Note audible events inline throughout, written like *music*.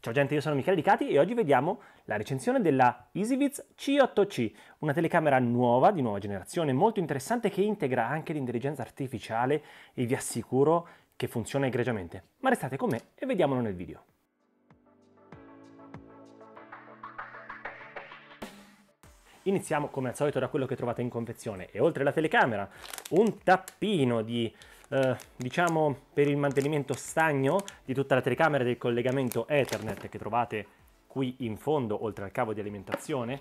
Ciao gente, io sono Michele Di e oggi vediamo la recensione della EasyViz C8C, una telecamera nuova, di nuova generazione, molto interessante che integra anche l'intelligenza artificiale e vi assicuro che funziona egregiamente. Ma restate con me e vediamolo nel video. Iniziamo come al solito da quello che trovate in confezione e oltre alla telecamera un tappino di eh, diciamo per il mantenimento stagno di tutta la telecamera del collegamento Ethernet che trovate qui in fondo oltre al cavo di alimentazione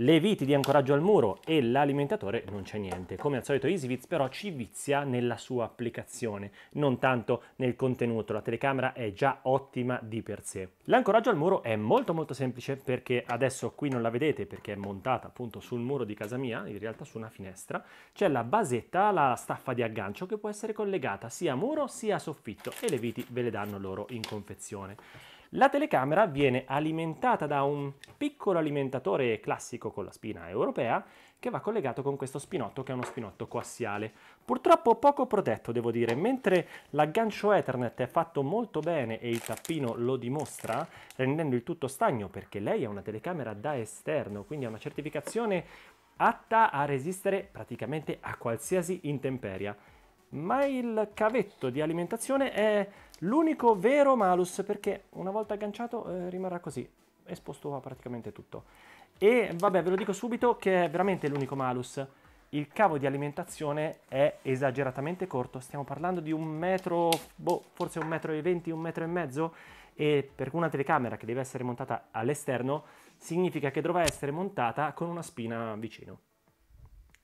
le viti di ancoraggio al muro e l'alimentatore non c'è niente. Come al solito EasyViz però ci vizia nella sua applicazione, non tanto nel contenuto, la telecamera è già ottima di per sé. L'ancoraggio al muro è molto molto semplice perché adesso qui non la vedete perché è montata appunto sul muro di casa mia, in realtà su una finestra, c'è la basetta, la staffa di aggancio che può essere collegata sia a muro sia a soffitto e le viti ve le danno loro in confezione. La telecamera viene alimentata da un piccolo alimentatore classico con la spina europea che va collegato con questo spinotto che è uno spinotto coassiale. Purtroppo poco protetto devo dire, mentre l'aggancio Ethernet è fatto molto bene e il tappino lo dimostra rendendo il tutto stagno perché lei è una telecamera da esterno, quindi ha una certificazione atta a resistere praticamente a qualsiasi intemperia. Ma il cavetto di alimentazione è L'unico vero malus perché una volta agganciato eh, rimarrà così, esposto a praticamente tutto. E vabbè, ve lo dico subito che è veramente l'unico malus. Il cavo di alimentazione è esageratamente corto, stiamo parlando di un metro, boh, forse un metro e venti, un metro e mezzo, e per una telecamera che deve essere montata all'esterno, significa che dovrà essere montata con una spina vicino.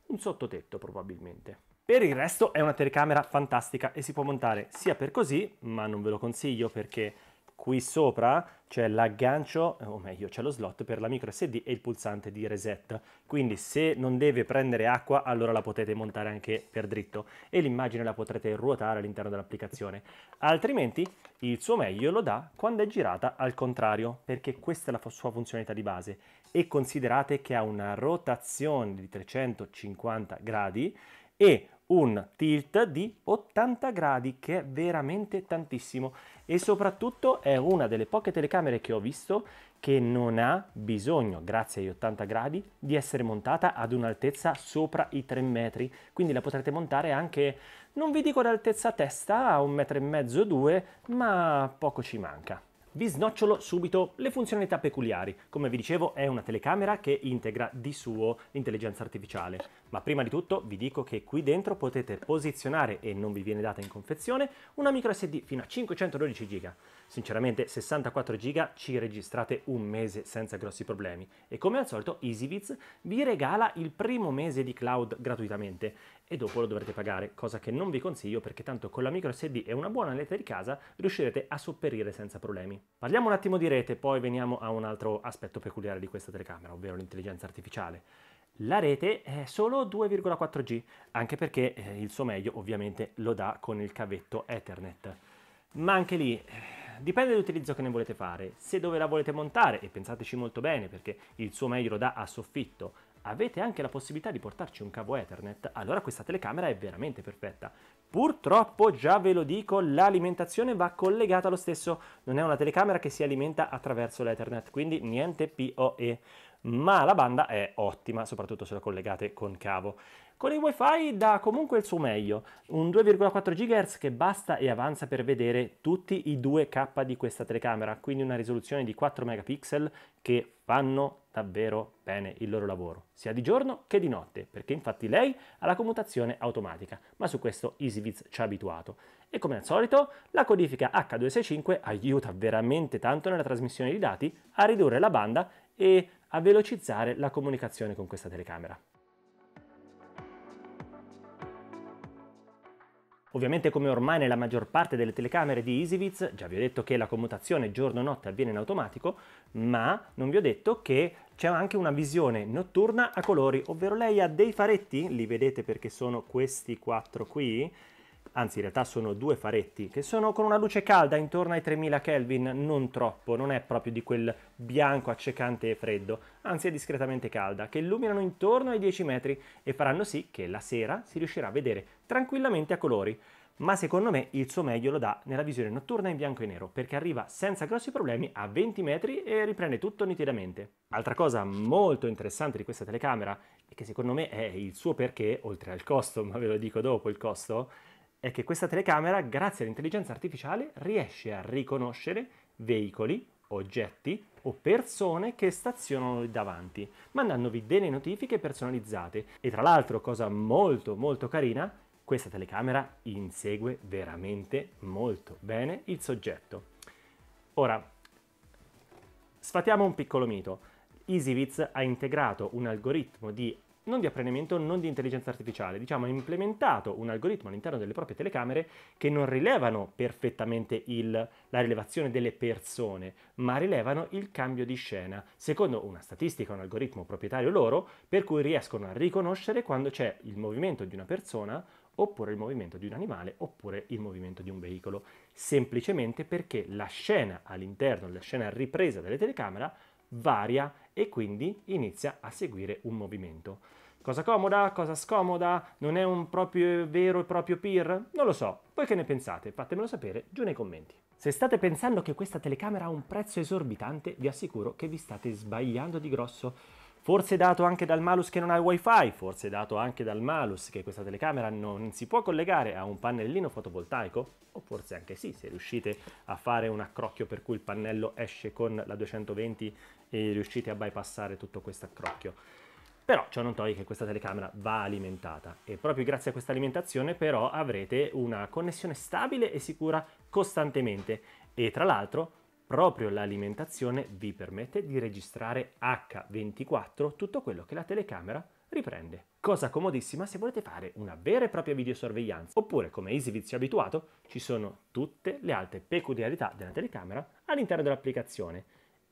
Un sottotetto probabilmente. Per il resto è una telecamera fantastica e si può montare sia per così, ma non ve lo consiglio perché qui sopra c'è l'aggancio, eh, o meglio c'è lo slot per la micro SD e il pulsante di reset, quindi se non deve prendere acqua allora la potete montare anche per dritto e l'immagine la potrete ruotare all'interno dell'applicazione, altrimenti il suo meglio lo dà quando è girata al contrario, perché questa è la sua funzionalità di base e considerate che ha una rotazione di 350 gradi e un tilt di 80 gradi che è veramente tantissimo e soprattutto è una delle poche telecamere che ho visto che non ha bisogno, grazie agli 80 gradi, di essere montata ad un'altezza sopra i 3 metri, quindi la potrete montare anche, non vi dico l'altezza testa, a un metro e mezzo, due, ma poco ci manca. Vi snocciolo subito le funzionalità peculiari. Come vi dicevo è una telecamera che integra di suo l'intelligenza artificiale, ma prima di tutto vi dico che qui dentro potete posizionare, e non vi viene data in confezione, una micro SD fino a 512 GB. Sinceramente 64 GB ci registrate un mese senza grossi problemi e come al solito EasyViz vi regala il primo mese di cloud gratuitamente e dopo lo dovrete pagare, cosa che non vi consiglio perché tanto con la micro SD e una buona rete di casa riuscirete a sopperire senza problemi. Parliamo un attimo di rete, poi veniamo a un altro aspetto peculiare di questa telecamera, ovvero l'intelligenza artificiale. La rete è solo 2,4G, anche perché eh, il suo meglio ovviamente lo dà con il cavetto Ethernet. Ma anche lì eh, dipende dall'utilizzo che ne volete fare. Se dove la volete montare, e pensateci molto bene perché il suo meglio lo dà a soffitto, avete anche la possibilità di portarci un cavo Ethernet, allora questa telecamera è veramente perfetta. Purtroppo, già ve lo dico, l'alimentazione va collegata lo stesso, non è una telecamera che si alimenta attraverso l'Ethernet, quindi niente PoE, ma la banda è ottima, soprattutto se la collegate con cavo. Con il wifi dà comunque il suo meglio, un 2,4 GHz che basta e avanza per vedere tutti i 2K di questa telecamera, quindi una risoluzione di 4 megapixel che fanno davvero bene il loro lavoro, sia di giorno che di notte, perché infatti lei ha la commutazione automatica, ma su questo EasyViz ci ha abituato. E come al solito, la codifica H265 aiuta veramente tanto nella trasmissione di dati a ridurre la banda e a velocizzare la comunicazione con questa telecamera. Ovviamente come ormai nella maggior parte delle telecamere di EasyViz, già vi ho detto che la commutazione giorno-notte avviene in automatico, ma non vi ho detto che c'è anche una visione notturna a colori, ovvero lei ha dei faretti, li vedete perché sono questi quattro qui, anzi in realtà sono due faretti che sono con una luce calda intorno ai 3000 Kelvin, non troppo, non è proprio di quel bianco accecante e freddo, anzi è discretamente calda, che illuminano intorno ai 10 metri e faranno sì che la sera si riuscirà a vedere tranquillamente a colori. Ma secondo me il suo meglio lo dà nella visione notturna in bianco e nero, perché arriva senza grossi problemi a 20 metri e riprende tutto nitidamente. Altra cosa molto interessante di questa telecamera, e che secondo me è il suo perché, oltre al costo, *laughs* ma ve lo dico dopo il costo, è che questa telecamera, grazie all'intelligenza artificiale, riesce a riconoscere veicoli, oggetti o persone che stazionano lì davanti, mandandovi delle notifiche personalizzate. E tra l'altro, cosa molto molto carina, questa telecamera insegue veramente molto bene il soggetto. Ora, sfatiamo un piccolo mito. EasyViz ha integrato un algoritmo di non di apprendimento, non di intelligenza artificiale, diciamo ha implementato un algoritmo all'interno delle proprie telecamere che non rilevano perfettamente il, la rilevazione delle persone, ma rilevano il cambio di scena, secondo una statistica, un algoritmo proprietario loro, per cui riescono a riconoscere quando c'è il movimento di una persona oppure il movimento di un animale, oppure il movimento di un veicolo, semplicemente perché la scena all'interno, la scena ripresa delle telecamere, varia e quindi inizia a seguire un movimento. Cosa comoda, cosa scomoda, non è un proprio vero e proprio peer? Non lo so, voi che ne pensate? Fatemelo sapere giù nei commenti. Se state pensando che questa telecamera ha un prezzo esorbitante, vi assicuro che vi state sbagliando di grosso forse dato anche dal malus che non ha wifi, forse dato anche dal malus che questa telecamera non si può collegare a un pannellino fotovoltaico, o forse anche sì, se riuscite a fare un accrocchio per cui il pannello esce con la 220 e riuscite a bypassare tutto questo accrocchio. Però ciò non toglie che questa telecamera va alimentata e proprio grazie a questa alimentazione però avrete una connessione stabile e sicura costantemente e tra l'altro Proprio l'alimentazione vi permette di registrare H24 tutto quello che la telecamera riprende. Cosa comodissima se volete fare una vera e propria videosorveglianza, oppure come EasyVid ci ha abituato, ci sono tutte le altre peculiarità della telecamera all'interno dell'applicazione.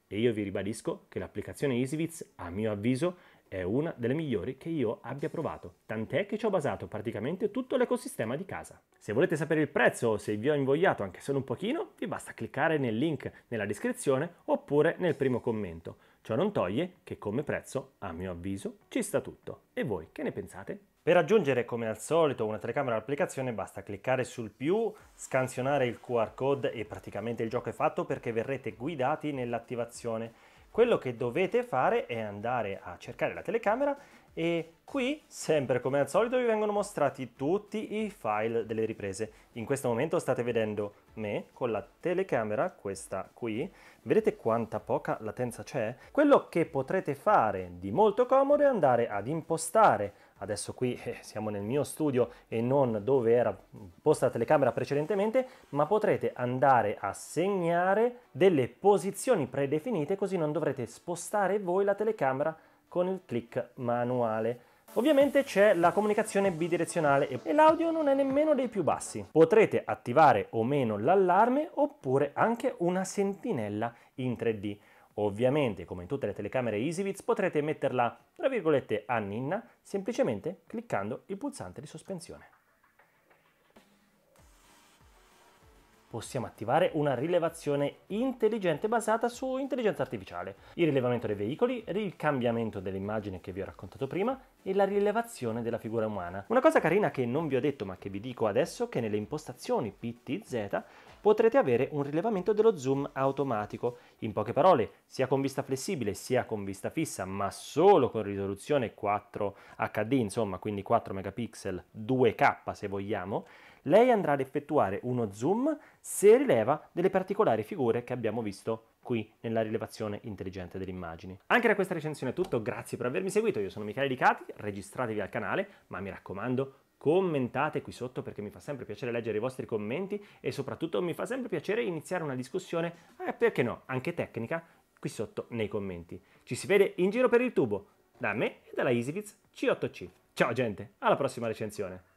E io vi ribadisco che l'applicazione EasyViz, a mio avviso, è una delle migliori che io abbia provato, tant'è che ci ho basato praticamente tutto l'ecosistema di casa. Se volete sapere il prezzo o se vi ho invogliato anche solo un pochino, vi basta cliccare nel link nella descrizione oppure nel primo commento. Ciò non toglie che come prezzo, a mio avviso, ci sta tutto. E voi che ne pensate? Per aggiungere come al solito una telecamera all'applicazione basta cliccare sul più, scansionare il QR code e praticamente il gioco è fatto perché verrete guidati nell'attivazione quello che dovete fare è andare a cercare la telecamera e qui, sempre come al solito, vi vengono mostrati tutti i file delle riprese. In questo momento state vedendo me con la telecamera, questa qui. Vedete quanta poca latenza c'è? Quello che potrete fare di molto comodo è andare ad impostare adesso qui eh, siamo nel mio studio e non dove era posta la telecamera precedentemente, ma potrete andare a segnare delle posizioni predefinite così non dovrete spostare voi la telecamera con il click manuale. Ovviamente c'è la comunicazione bidirezionale e l'audio non è nemmeno dei più bassi. Potrete attivare o meno l'allarme oppure anche una sentinella in 3D. Ovviamente, come in tutte le telecamere EasyViz, potrete metterla, tra virgolette, a ninna, semplicemente cliccando il pulsante di sospensione. possiamo attivare una rilevazione intelligente basata su intelligenza artificiale, il rilevamento dei veicoli, il cambiamento dell'immagine che vi ho raccontato prima e la rilevazione della figura umana. Una cosa carina che non vi ho detto ma che vi dico adesso è che nelle impostazioni PTZ potrete avere un rilevamento dello zoom automatico. In poche parole, sia con vista flessibile sia con vista fissa, ma solo con risoluzione 4 HD, insomma, quindi 4 megapixel 2K se vogliamo, lei andrà ad effettuare uno zoom se rileva delle particolari figure che abbiamo visto qui nella rilevazione intelligente delle immagini. Anche da questa recensione è tutto, grazie per avermi seguito, io sono Michele Licati, registratevi al canale, ma mi raccomando Commentate qui sotto perché mi fa sempre piacere leggere i vostri commenti e soprattutto mi fa sempre piacere iniziare una discussione, eh, perché no, anche tecnica, qui sotto nei commenti. Ci si vede in giro per il tubo, da me e dalla EasyViz C8C. Ciao gente, alla prossima recensione!